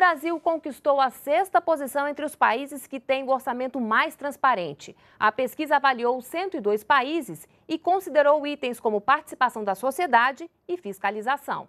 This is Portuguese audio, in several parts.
Brasil conquistou a sexta posição entre os países que têm o orçamento mais transparente. A pesquisa avaliou 102 países e considerou itens como participação da sociedade e fiscalização.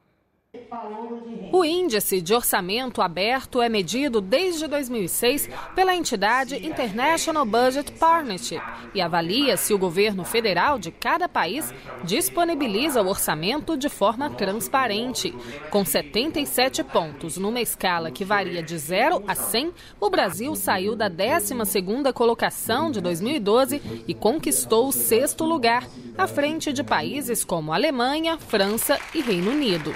O Índice de Orçamento Aberto é medido desde 2006 pela entidade International Budget Partnership e avalia se o governo federal de cada país disponibiliza o orçamento de forma transparente. Com 77 pontos numa escala que varia de 0 a 100, o Brasil saiu da 12ª colocação de 2012 e conquistou o sexto lugar, à frente de países como Alemanha, França e Reino Unido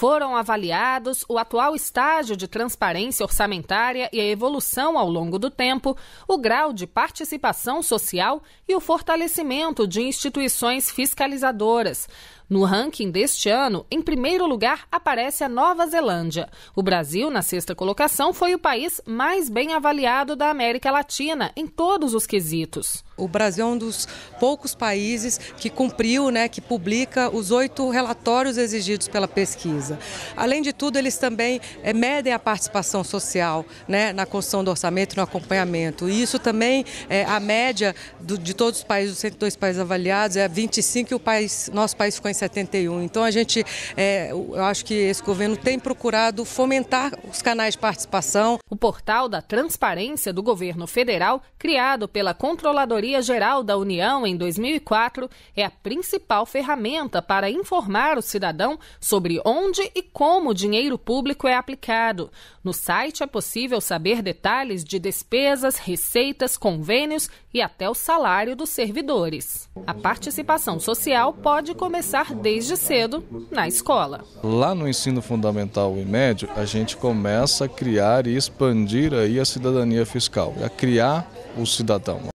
foram avaliados o atual estágio de transparência orçamentária e a evolução ao longo do tempo, o grau de participação social e o fortalecimento de instituições fiscalizadoras. No ranking deste ano, em primeiro lugar aparece a Nova Zelândia. O Brasil, na sexta colocação, foi o país mais bem avaliado da América Latina em todos os quesitos. O Brasil é um dos poucos países que cumpriu, né, que publica os oito relatórios exigidos pela pesquisa. Além de tudo, eles também é, medem a participação social né, na construção do orçamento e no acompanhamento. E isso também, é, a média do, de todos os países, dos 102 países avaliados, é 25 e o país, nosso país ficou em 71. Então a gente, é, eu acho que esse governo tem procurado fomentar os canais de participação. O portal da transparência do governo federal, criado pela Controladoria Geral da União em 2004, é a principal ferramenta para informar o cidadão sobre onde e como o dinheiro público é aplicado. No site é possível saber detalhes de despesas, receitas, convênios e até o salário dos servidores. A participação social pode começar desde cedo na escola. Lá no ensino fundamental e médio, a gente começa a criar e expandir aí a cidadania fiscal, a criar o cidadão.